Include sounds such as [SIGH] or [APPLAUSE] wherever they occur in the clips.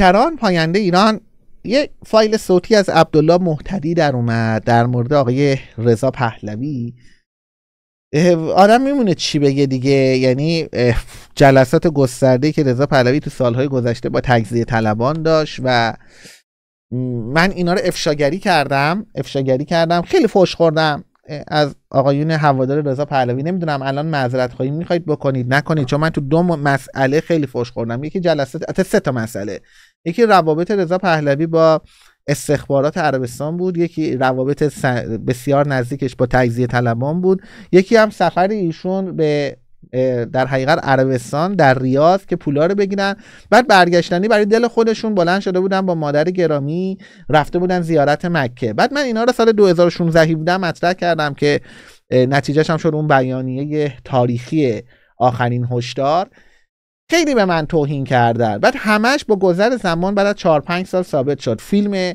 کران پاینده ایران یه فایل صوتی از عبدالله محتدی در اومد در مورد آقای رضا پهلوی آدم میمونه چی بگه دیگه یعنی جلسات گسترده که رضا پهلوی تو سالهای گذشته با تجزیه طلبان داشت و من اینا رو افشاگری کردم افشاگری کردم خیلی فوش خوردم از آقایون هوادار رضا پهلوی نمیدونم الان معذرت خواهی میخواید بکنید نکنید چون من تو دو مسئله خیلی فوش خوردم یکی جلسات سه تا مسئله یکی روابط رضا پهلوی با استخبارات عربستان بود یکی روابط بسیار نزدیکش با تجزیه طلبان بود یکی هم سفر ایشون به در حقیقت عربستان در ریاض که پولا رو بگیرن بعد برگشتنی برای دل خودشون بلند شده بودن با مادر گرامی رفته بودن زیارت مکه بعد من اینا رو سال 2016 بودم مطرح کردم که نتیجهش هم شد اون بیانیه تاریخی آخرین هشدار خیلی به من توهین کردن بعد همش با گذر زمان بعد از 4 5 سال ثابت شد فیلم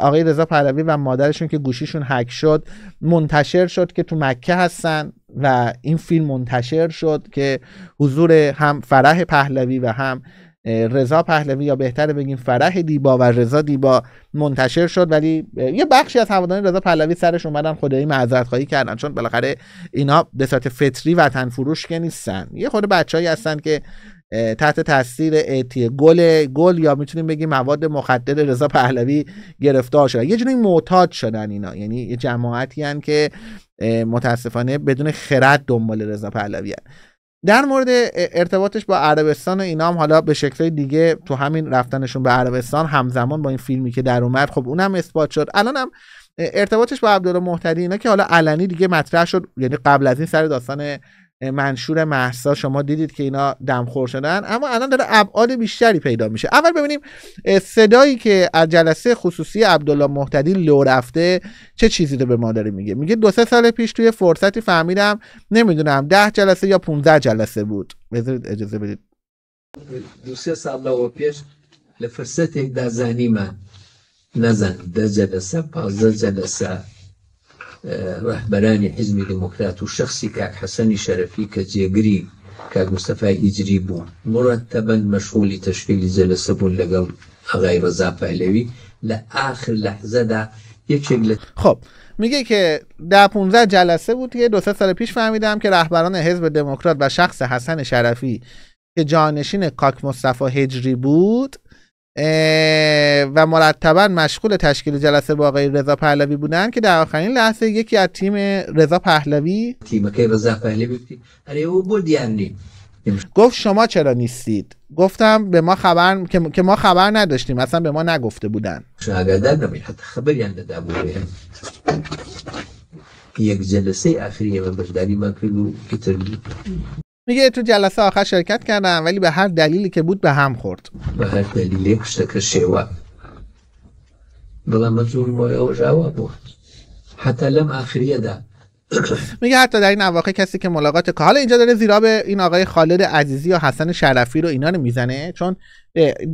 آقای رضا پهلوی و مادرشون که گوشیشون هک شد منتشر شد که تو مکه هستن و این فیلم منتشر شد که حضور هم فرح پهلوی و هم رضا پهلوی یا بهتر بگیم فرح دیبا و رضا دیبا منتشر شد ولی یه بخشی از هواداران رضا پهلوی سرش اومدن خدایی معذرت خواهی کردن چون بالاخره اینا به صورت فطری وطن فروش که نیستن یه خود بچه‌ای هستن که تحت تاثیر اتی گل گل یا میتونیم بگیم مواد مخدر رضا پهلوی گرفتار شدن یه جوری معتاد شدن اینا یعنی یه جماعتی هن که متاسفانه بدون خرد دنبال رضا پهلوی هن. در مورد ارتباطش با عربستان و اینا هم حالا به شکل دیگه تو همین رفتنشون به عربستان همزمان با این فیلمی که در اومد خب اونم اثبات شد الان هم ارتباطش با عبدالله محتدی اینا که حالا علنی دیگه مطرح شد یعنی قبل از این سر داستان منشور محسا شما دیدید که اینا دمخور شدن اما الان داره ابعاد بیشتری پیدا میشه اول ببینیم صدایی که از جلسه خصوصی عبدالله محتدی لو رفته چه چیزی رو به ما داره میگه میگه دو سه سال پیش توی فرصتی فهمیدم نمیدونم ده جلسه یا 15 جلسه بود بذارید اجازه بدید دو سه سال پیش لفرصتی در زنی من نزن ده جلسه پازه جلسه رهبرانی حزب دموکرات و شخصی کاک حسن شرفی که جگری کاک مصطفی ایجری بود مرتبا مشغولی تشکیل جلسه بون لگل آقای رضا پهلوی لحظه آخر دا یک خب میگه که در 15 جلسه بود که دو سال پیش فهمیدم که رهبران حزب دموکرات و شخص حسن شرفی که جانشین کاک مصطفی هجری بود و مرتبا مشغول تشکیل جلسه با آقای رضا پهلوی بودن که در آخرین لحظه یکی از تیم رضا پهلوی تیم که رضا پهلوی اره بودی او بود یعنی گفت شما چرا نیستید گفتم به ما خبر که ما خبر نداشتیم اصلا به ما نگفته بودن خبری یک جلسه اخری من برداری من که میگه تو جلسه آخر شرکت کردم ولی به هر دلیلی که بود به هم خورد به هر دلیلی که شیوه جواب بود حتی لم آخریه ده [COUGHS] میگه حتی در این اواقع کسی که ملاقات که حالا اینجا داره زیرا به این آقای خالد عزیزی یا حسن شرفی رو اینا رو میزنه چون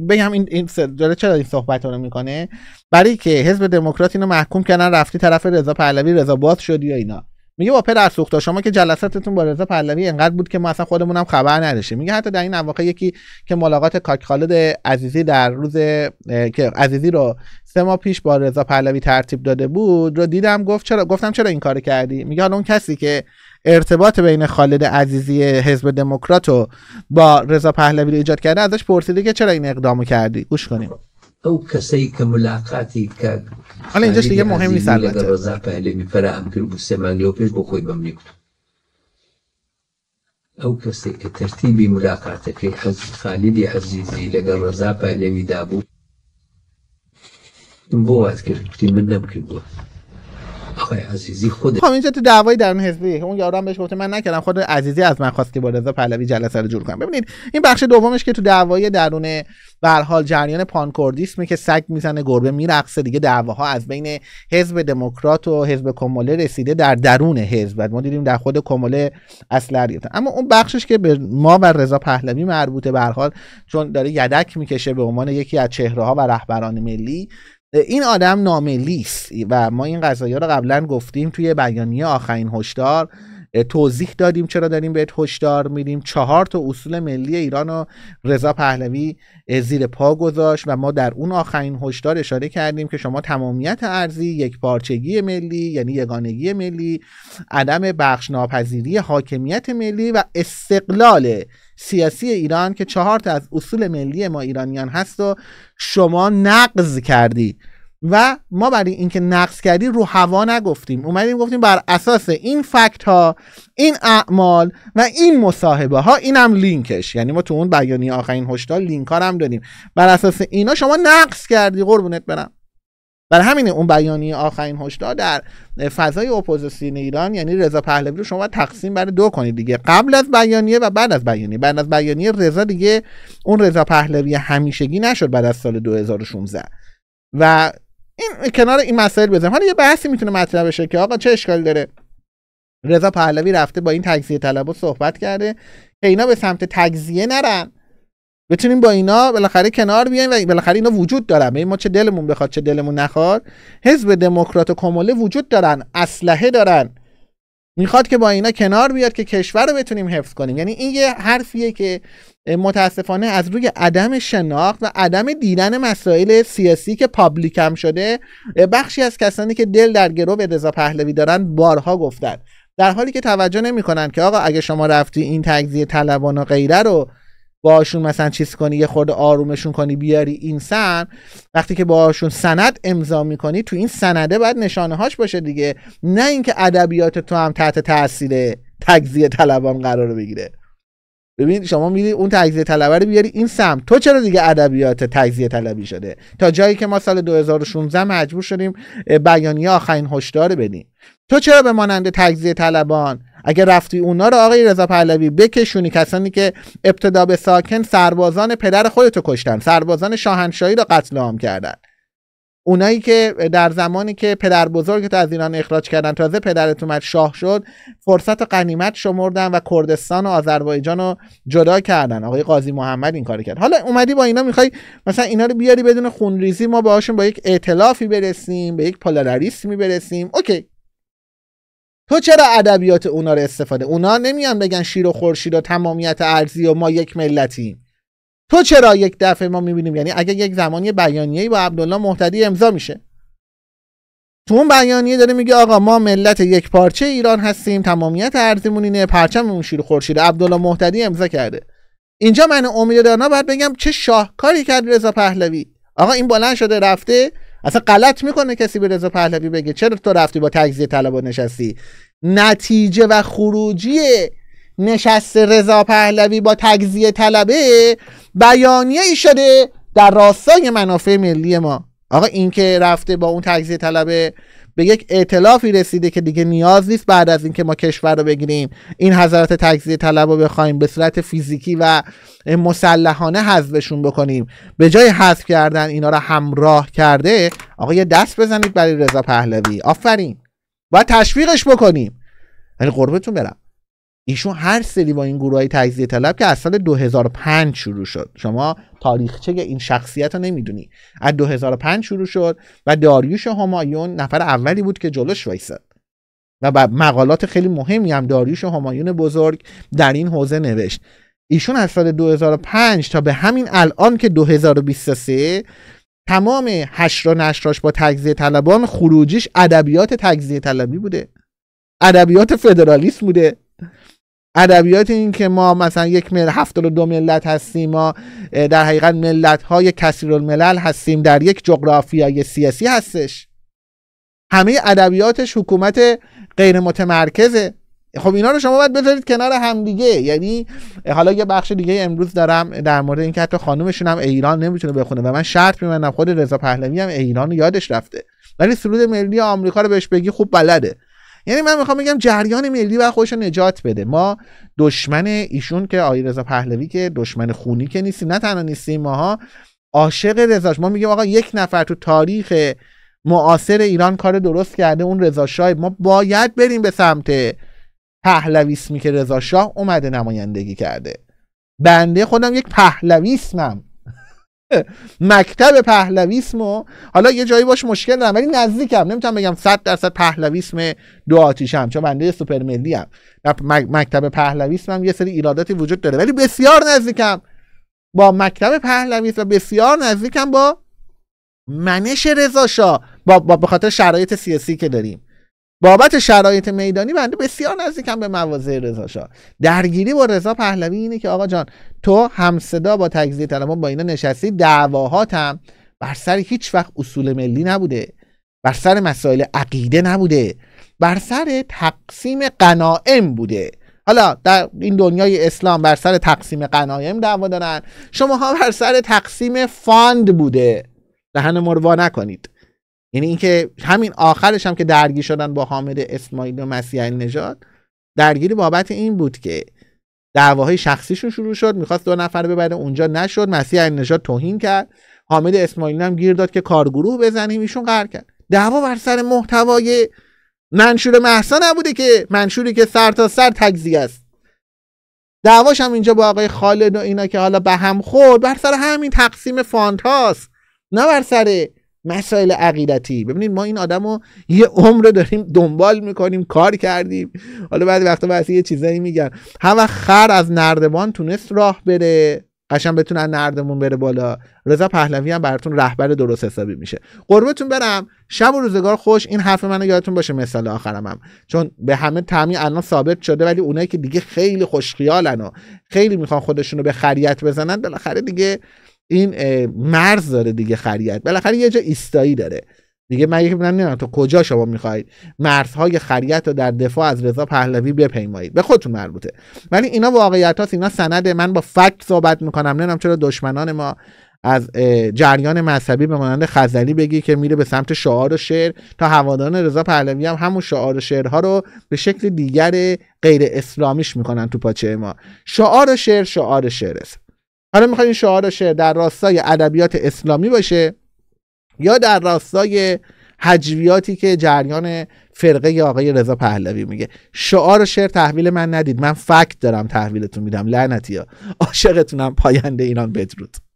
بگم این این داره چرا این صحبت رو میکنه برای که حزب دموکرات اینو محکوم کردن رفتی طرف رضا پهلوی رضا باز شدی یا اینا میگه با پدر سوختا شما که جلساتتون با رضا پهلوی انقدر بود که ما اصلا خودمونم خبر نداشتیم میگه حتی در این انواقع یکی که ملاقات کاک خالد عزیزی در روز که عزیزی رو سه ماه پیش با رضا پهلوی ترتیب داده بود رو دیدم گفت چرا گفتم چرا این کار کردی میگه حالا اون کسی که ارتباط بین خالد عزیزی حزب دموکرات و با رضا پهلوی رو ایجاد کرده ازش پرسیده که چرا این اقدامو کردی گوش کنیم ئەو کەسەی کە ملاقاتی کاڵێ جشتی یە مهمی سا ڕزا پەلێمی فەرا ئەم کرد و سێمانگە و پێش بۆ خۆی بەم نیکت ئەو کەسێک کە تەرتیبی ملاقاتەکەی حەز خالیدی حەزیزی لەگەڵ ڕزا پەلێوی دابوو بۆ وات کرد کوتی من نەم کردووە آقای عزیزی خود خب تو دعوای درون حزبی اون یارم بهش گفته من نکردم خود عزیزی از من خواست که با رضا پهلوی جلسه رو جور کنم ببینید این بخش دومش که تو دعوای درون به حال جریان پانکوردیسمه که سگ میزنه گربه میرقصه دیگه دعواها از بین حزب دموکرات و حزب کموله رسیده در درون حزب ما دیدیم در خود کموله اصل اما اون بخشش که به ما و رضا پهلوی مربوطه به حال چون داره یدک میکشه به عنوان یکی از چهره ها و رهبران ملی این آدم ناملی لیست و ما این قضایی رو قبلا گفتیم توی بیانیه آخرین هشدار توضیح دادیم چرا داریم بهت هشدار میدیم چهار تا اصول ملی ایران و رضا پهلوی زیر پا گذاشت و ما در اون آخرین هشدار اشاره کردیم که شما تمامیت ارزی یک پارچگی ملی یعنی یگانگی ملی عدم بخش ناپذیری حاکمیت ملی و استقلال سیاسی ایران که چهار تا از اصول ملی ما ایرانیان هست و شما نقض کردی و ما برای اینکه نقص کردی رو هوا نگفتیم اومدیم گفتیم بر اساس این فکت ها این اعمال و این مصاحبه ها اینم لینکش یعنی ما تو اون بیانیه آخرین هشدار لینک ها هم دادیم بر اساس اینا شما نقص کردی قربونت برم بر همین اون بیانیه آخرین هشدار در فضای اپوزیسیون ایران یعنی رضا پهلوی رو شما تقسیم بر دو کنید دیگه قبل از بیانیه و بعد از بیانیه بعد از بیانیه رضا دیگه اون رضا پهلوی همیشگی نشد بعد از سال 2016 و این کنار این مسائل بذاریم حالا یه بحثی میتونه مطرح بشه که آقا چه اشکال داره رضا پهلوی رفته با این تجزیه طلبو صحبت کرده که اینا به سمت تجزیه نرن بتونیم با اینا بالاخره کنار بیایم و بالاخره اینا وجود دارن ما چه دلمون بخواد چه دلمون نخواد حزب دموکرات و کموله وجود دارن اسلحه دارن میخواد که با اینا کنار بیاد که کشور رو بتونیم حفظ کنیم یعنی این یه حرفیه که متاسفانه از روی عدم شناخت و عدم دیدن مسائل سیاسی که پابلیک شده بخشی از کسانی که دل در گرو به رضا پهلوی دارن بارها گفتن در حالی که توجه نمیکنن که آقا اگه شما رفتی این تجزیه طلبان و غیره رو باشون مثلا چیز کنی یه خورده آرومشون کنی بیاری این سن وقتی که باشون سند امضا میکنی تو این سنده باید نشانه هاش باشه دیگه نه اینکه ادبیات تو هم تحت تاثیر تجزیه طلبان قرار بگیره ببین شما میری اون تجزیه طلبه رو بیاری این سمت تو چرا دیگه ادبیات تجزیه طلبی شده تا جایی که ما سال 2016 مجبور شدیم بیانیه آخرین هشدار بدیم تو چرا به مانند تجزیه طلبان اگر رفتی اونا رو آقای رضا پهلوی بکشونی کسانی که ابتدا به ساکن سربازان پدر خودتو کشتن سربازان شاهنشاهی رو قتل عام کردن اونایی که در زمانی که پدر بزرگ از ایران اخراج کردن تازه پدرت اومد شاه شد فرصت و قنیمت شمردن و کردستان و آذربایجان رو جدا کردن آقای قاضی محمد این کار کرد حالا اومدی با اینا میخوای مثلا اینا رو بیاری بدون خونریزی ما باهاشون با یک ائتلافی برسیم به یک پولاریسمی برسیم اوکی تو چرا ادبیات اونا رو استفاده اونا نمیان بگن شیر و خورشید و تمامیت ارزی و ما یک ملتیم تو چرا یک دفعه ما میبینیم یعنی اگه یک زمانی بیانیه‌ای با عبدالله محتدی امضا میشه تو اون بیانیه داره میگه آقا ما ملت یک پارچه ایران هستیم تمامیت ارزمون اینه اون شیر خورشید عبدالله محتدی امضا کرده اینجا من امید دارنا باید بگم چه شاهکاری کرد رضا پهلوی آقا این بلند شده رفته اصلا غلط میکنه کسی به رضا پهلوی بگه چرا تو رفتی با تجزیه طلبان نشستی نتیجه و خروجی نشست رضا پهلوی با تجزیه طلبه بیانیه شده در راستای منافع ملی ما آقا این که رفته با اون تجزیه طلبه به یک اعتلافی رسیده که دیگه نیاز نیست بعد از اینکه ما کشور رو بگیریم این حضرت تجزیه طلب رو بخوایم به صورت فیزیکی و مسلحانه حذفشون بکنیم به جای حذف کردن اینا رو همراه کرده آقا یه دست بزنید برای رضا پهلوی آفرین و تشویقش بکنیم یعنی قربتون برم ایشون هر سری با این گروه های تجزیه طلب که از سال 2005 شروع شد شما تاریخچه این شخصیت رو نمیدونی از 2005 شروع شد و داریوش همایون نفر اولی بود که جلوش وایساد و مقالات خیلی مهمی هم داریوش همایون بزرگ در این حوزه نوشت ایشون از سال 2005 تا به همین الان که 2023 تمام هشر و نشراش با تجزیه طلبان خروجیش ادبیات تجزیه طلبی بوده ادبیات فدرالیسم بوده ادبیات این که ما مثلا یک مل هفتاد و دو ملت هستیم ما در حقیقت ملت های کسیر الملل هستیم در یک جغرافیای سیاسی هستش همه ادبیاتش حکومت غیر متمرکزه خب اینا رو شما باید بذارید کنار دیگه یعنی حالا یه بخش دیگه امروز دارم در مورد اینکه حتی خانومشون هم ایران نمیتونه بخونه و من شرط میمندم خود رضا پهلوی هم ایران یادش رفته ولی سرود ملی آمریکا رو بهش بگی خوب بلده یعنی من میخوام بگم جریان ملی و خودش نجات بده ما دشمن ایشون که رضا پهلوی که دشمن خونی که نیستیم نه تنها نیستیم ماها عاشق رضاش ما میگیم آقا یک نفر تو تاریخ معاصر ایران کار درست کرده اون رضا شاه ما باید بریم به سمت پهلویسمی که رضا شاه اومده نمایندگی کرده بنده خودم یک پهلویسمم مکتب پهلویسم و حالا یه جایی باش مشکل دارم ولی نزدیکم نمیتونم بگم صد درصد پهلویسم دو آتیشم چون بنده سوپر ملی مکتب پهلویسمم یه سری ایراداتی وجود داره ولی بسیار نزدیکم با مکتب پهلویسم و بسیار نزدیکم با منش رضا شاه با به خاطر شرایط سیاسی که داریم بابت شرایط میدانی بنده بسیار نزدیکم به مواضع رضا شاه درگیری با رضا پهلوی اینه که آقا جان تو همصدا با تجزیه طلبان با اینا نشستی دعواهاتم بر سر هیچ وقت اصول ملی نبوده بر سر مسائل عقیده نبوده بر سر تقسیم قنائم بوده حالا در این دنیای اسلام بر سر تقسیم قنایم دعوا دارن شماها بر سر تقسیم فاند بوده دهن مروا نکنید یعنی اینکه همین آخرش هم که درگیر شدن با حامد اسماعیل و مسیح نژاد درگیری بابت این بود که دعواهای شخصیشون شروع شد میخواست دو نفر ببره اونجا نشد مسیح نژاد توهین کرد حامد اسماعیل هم گیر داد که کارگروه بزنیم ایشون قرار کرد دعوا بر سر محتوای منشور محسا نبوده که منشوری که سر تا سر تجزیه است دعواش هم اینجا با آقای خالد و اینا که حالا به هم خورد بر سر همین تقسیم فانت نه بر سر مسائل عقیدتی ببینید ما این آدم رو یه عمر داریم دنبال میکنیم کار کردیم حالا بعد وقتا بعضی یه چیزایی میگن هم خر از نردبان تونست راه بره قشن بتونن نردمون بره بالا رضا پهلوی هم براتون رهبر درست حسابی میشه قربتون برم شب و روزگار خوش این حرف منو یادتون باشه مثال آخرم هم چون به همه تعمی الان ثابت شده ولی اونایی که دیگه خیلی خوشخیالن و خیلی میخوان خودشونو به خریت بزنن بالاخره دیگه این مرز داره دیگه خریت بالاخره یه جا ایستایی داره دیگه من یکی تو کجا شما میخواهید مرزهای خریت رو در دفاع از رضا پهلوی بپیمایید به خودتون مربوطه ولی اینا واقعیت هاست اینا سنده من با فکت صحبت میکنم نمیدونم چرا دشمنان ما از جریان مذهبی به مانند خزلی بگی که میره به سمت شعار و شعر تا هواداران رضا پهلوی هم همون شعار و شعرها رو به شکل دیگر غیر اسلامیش میکنن تو پاچه ما شعار و شعر شعار شعر است حالا میخواد این شعار در راستای ادبیات اسلامی باشه یا در راستای هجویاتی که جریان فرقه آقای رضا پهلوی میگه شعار و شعر تحویل من ندید من فکت دارم تحویلتون میدم لعنتی ها عاشقتونم پاینده ایران بدرود